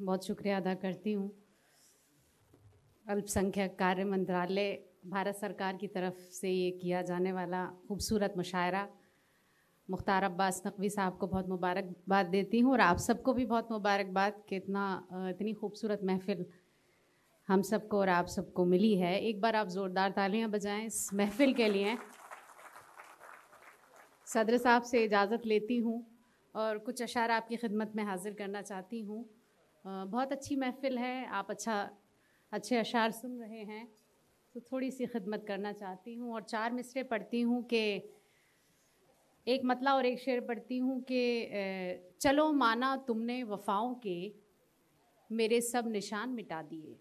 बहुत शुक्रिया अदा करती हूँ अल्पसंख्यक कार्य मंत्रालय भारत सरकार की तरफ से ये किया जाने वाला खूबसूरत मुशायरा मुख्तार अब्बास नकवी साहब को बहुत मुबारकबाद देती हूँ और आप सबको भी बहुत मुबारकबाद कि इतना इतनी खूबसूरत महफिल हम सबको और आप सबको मिली है एक बार आप ज़ोरदार तालियां बजाएं इस महफिल के लिए सदर साहब से इजाज़त लेती हूँ और कुछ अशार आपकी खिदमत में हाजिर करना चाहती हूँ बहुत अच्छी महफिल है आप अच्छा अच्छे अशार सुन रहे हैं तो थोड़ी सी खिदमत करना चाहती हूँ और चार मिसरे पढ़ती हूँ कि एक मतला और एक शेर पढ़ती हूँ कि चलो माना तुमने वफाओं के मेरे सब निशान मिटा दिए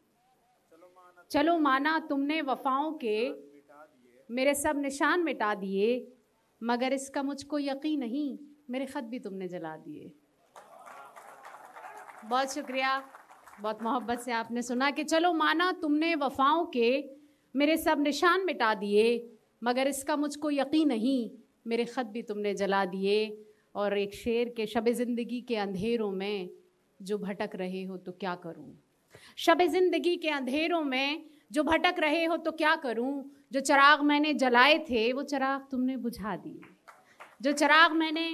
चलो माना तुमने वफाओं के मेरे सब निशान मिटा दिए मगर इसका मुझको यकीन नहीं मेरे ख़त भी तुमने जला दिए बहुत शुक्रिया बहुत मोहब्बत से आपने सुना कि चलो माना तुमने वफाओं के मेरे सब निशान मिटा दिए मगर इसका मुझको यकीन नहीं मेरे ख़त भी तुमने जला दिए और एक शेर के शब ज़िंदगी के अंधेरों में जो भटक रहे हो तो क्या करूँ शब ज़िंदगी के अंधेरों में जो भटक रहे हो तो क्या करूँ जो चराग मैंने जलाए थे वो चराग तुमने बुझा दिए जो चराग मैंने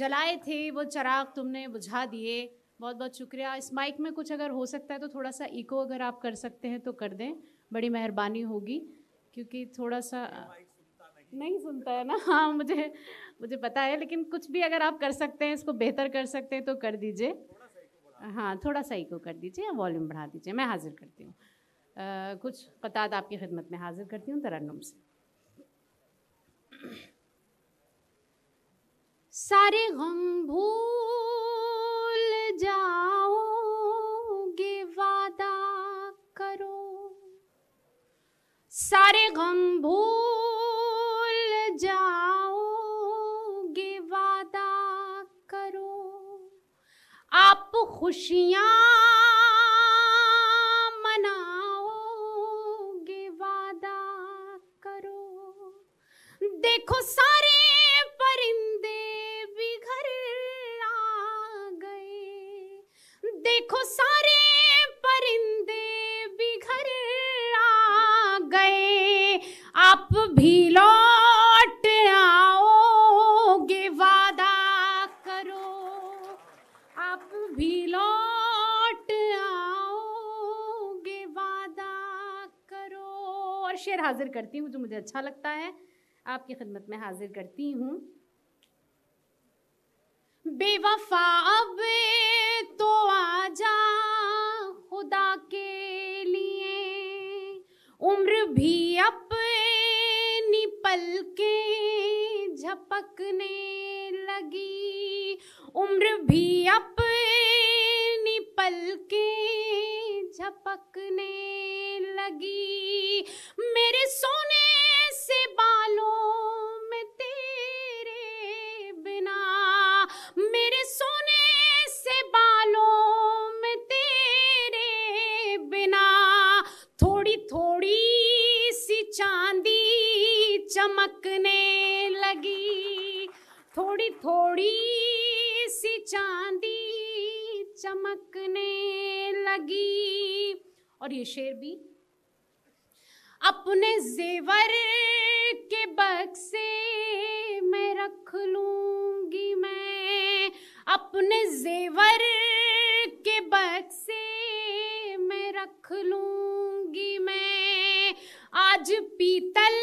जलाए थे वो चराग तुमने बुझा दिए बहुत बहुत शुक्रिया इस माइक में कुछ अगर हो सकता है तो थोड़ा सा इको अगर आप कर सकते हैं तो कर दें बड़ी मेहरबानी होगी क्योंकि थोड़ा सा तो नहीं।, नहीं सुनता है ना हाँ मुझे मुझे पता है लेकिन कुछ भी अगर आप कर सकते हैं इसको बेहतर कर सकते हैं तो कर दीजिए हाँ थोड़ा सा इको कर दीजिए या वॉल्यूम बढ़ा दीजिए मैं हाजिर करती हूँ कुछ कतात तो आपकी खिदमत में हाजिर करती हूँ तरन्नुम से सारे गम भूल जाओगे वादा करो सारे गम भूल जाओगे वादा करो आप खुशियां देखो सारे परिंदे भी घर आ गए आप भी लौट आओगे वादा करो आप भी लौट आओगे वादा करो और शेर हाजिर करती हूँ जो मुझे अच्छा लगता है आपकी खिदमत में हाजिर करती हूँ बेवफा अब तो आजा खुदा के लिए उम्र भी अपनी पल के झपकने लगी उम्र भी अपनी पल के झपकने लगी चमकने लगी और ये शेर भी अपने जेवर के बक्से में रख लूंगी मैं अपने जेवर के बक्से मैं रख लूंगी मैं आज पीतल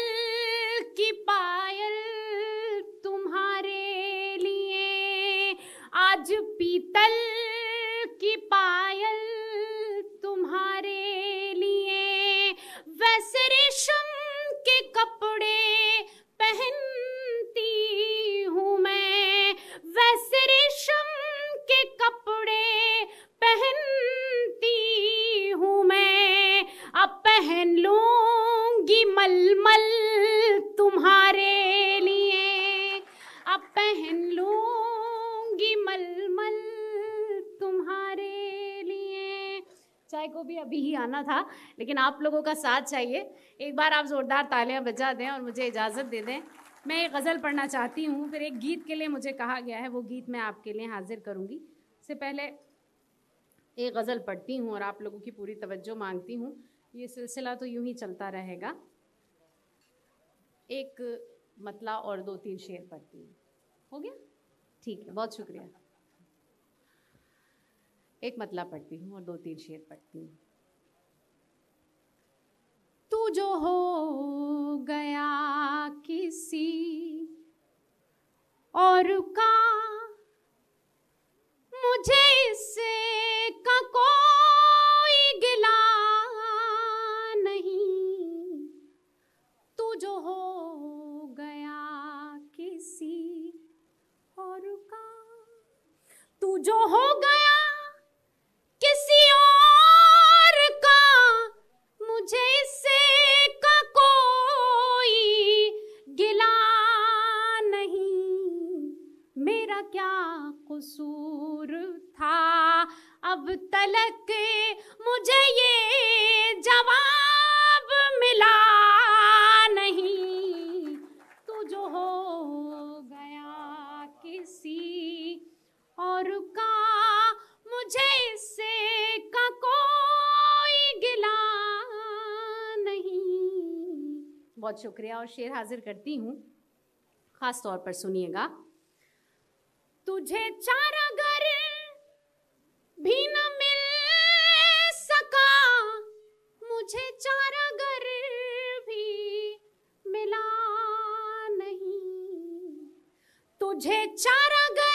आना था लेकिन आप लोगों का साथ चाहिए एक बार आप ज़ोरदार तालियां बजा दें और मुझे इजाज़त दे दें मैं एक गज़ल पढ़ना चाहती हूँ फिर एक गीत के लिए मुझे कहा गया है वो गीत मैं आपके लिए हाजिर करूँगी इससे पहले एक गज़ल पढ़ती हूँ और आप लोगों की पूरी तवज्जो मांगती हूँ ये सिलसिला तो यूं ही चलता रहेगा एक मतला और दो तीन शेर पढ़ती हूँ हो गया ठीक है बहुत शुक्रिया एक मतला पढ़ती हूँ और दो तीन शेर पढ़ती हूँ तू जो हो गया किसी और का बहुत शुक्रिया और शेर हाजिर करती हूँ ख़ास तौर पर सुनिएगा तुझे घर भी न मिल सका मुझे चारा घर भी मिला नहीं तुझे घर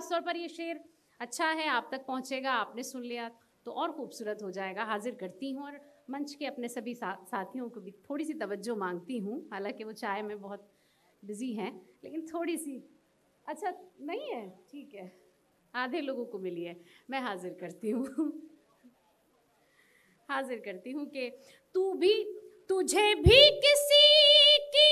ख़ासतौर पर ये शेर अच्छा है आप तक पहुँचेगा आपने सुन लिया तो और खूबसूरत हो जाएगा हाजिर करती हूँ और मंच के अपने सभी सा, साथियों को भी थोड़ी सी तवज्जो मांगती हूँ हालांकि वो चाय में बहुत बिज़ी हैं लेकिन थोड़ी सी अच्छा नहीं है ठीक है आधे लोगों को मिली है मैं हाजिर करती हूँ हाजिर करती हूँ कि तू भी तुझे भी किसी की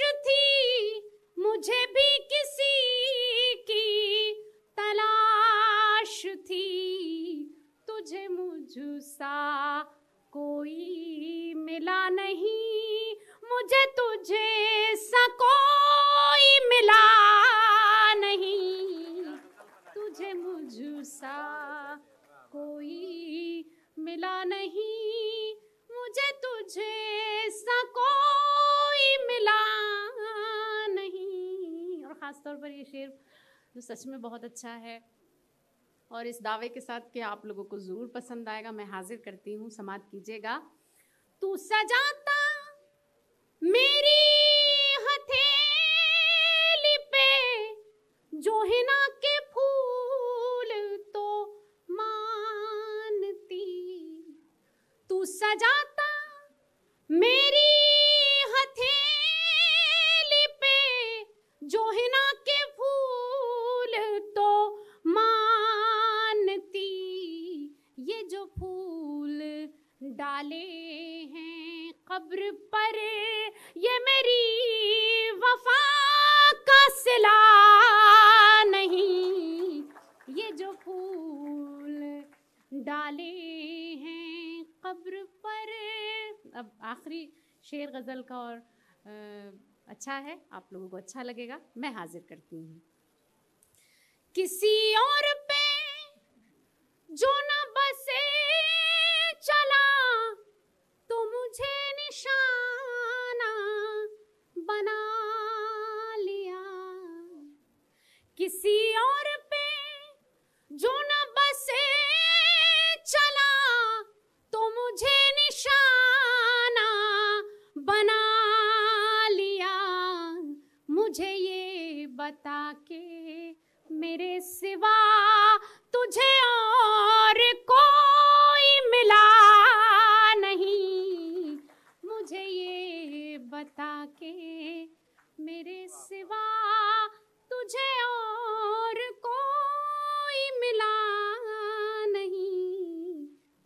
बख्श थी मुझे भी किसी की तलाश थी तुझे मुझसा कोई मिला नहीं मुझे तुझे सा कोई मिला नहीं तुझे मुझसा कोई मिला नहीं मुझे तुझे सा कोई मिला तौर पर ये शेर जो सच में बहुत अच्छा है और इस दावे के साथ कि आप लोगों को ज़रूर पसंद आएगा मैं हाजिर करती हूँ समाप्त कीजिएगा तू सजाता मेरी हथेली पे जो हिना के फूल तो मानती तू सजाता आखिरी शेर गज़ल का और आ, अच्छा है आप लोगों को अच्छा लगेगा मैं हाजिर करती हूँ किसी और पे जो ना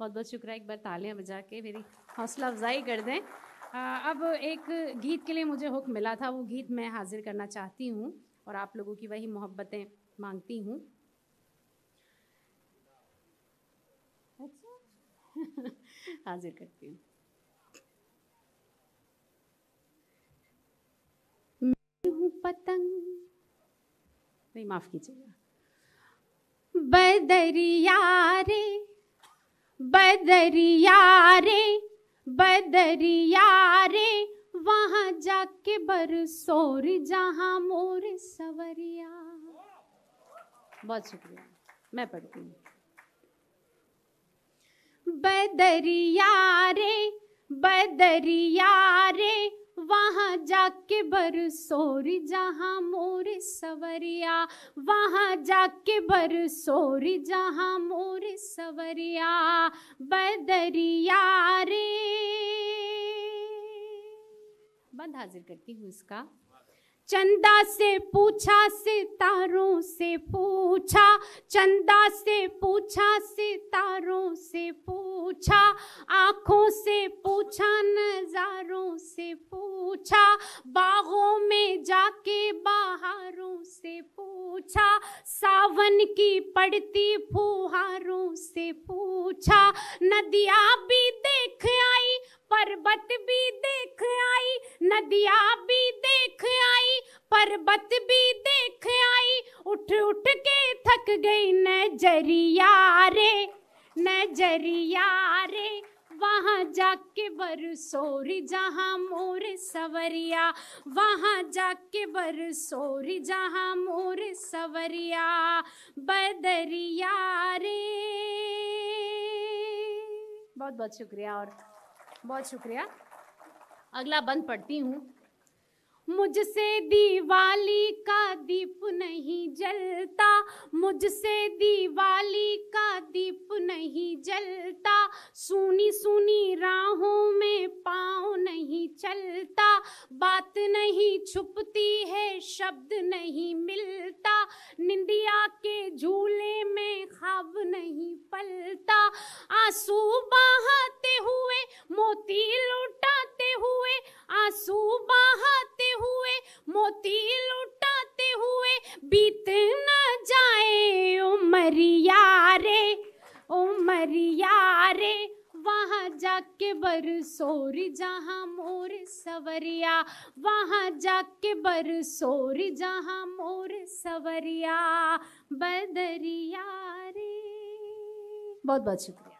बहुत बहुत शुक्रिया एक बार तालियां बजा के मेरी हौसला अफजाई कर दें अब एक गीत के लिए मुझे हुक्म मिला था वो गीत मैं हाजिर करना चाहती हूँ और आप लोगों की वही मोहब्बतें मांगती हूँ अच्छा। हाजिर करती हूँ हूँ पतंग नहीं माफ कीजिएगा बदरिया रे बदरिया रे बदरिया रे वहाँ जाके सोर जहाँ मोर सवरिया बहुत शुक्रिया मैं पढ़ती हूँ बदरिया रे बदरिया रे वहाँ जाके सोरी जहाँ मोर सवरिया वहाँ जाके सोरी जहाँ मोर सवरिया बदरिया रे बंद हाजिर करती हूँ इसका चंदा से पूछा सितारों से पूछा चंदा से पूछा सितारों से पूछा आँखों से पूछा नजारों से पूछा बागों में जाके बाहरों से पूछा सावन की पड़ती फुहारों से पूछा नदियाँ भी देख आई पर्वत भी देख आई नदिया भी देख आई पर्वत भी देख आई उठ उठ के थक गई नजरिया रे नजरिया रे वहाँ जाके सोरी जहाँ मोर सवरिया वहाँ जाके सोरी जहाँ मोर सवरिया बदरिया रे बहुत बहुत शुक्रिया और बहुत शुक्रिया अगला बंद पढ़ती हूँ मुझसे दिवाली का दीप नहीं जलता मुझसे दिवाली का दीप नहीं जलता सुनी सुनी राहों में पाँव नहीं चलता बात नहीं छुपती है शब्द नहीं मिलता निंदिया के झूले में खाब नहीं पलता आंसू बहाते हुए मोती लुटाते हुए आंसू बहाते हुए मोती सोरी जहाँ मोर सवरिया वहाँ जाके सोरी जहाँ मोर सवरिया बदरिया रे बहुत बहुत शुक्रिया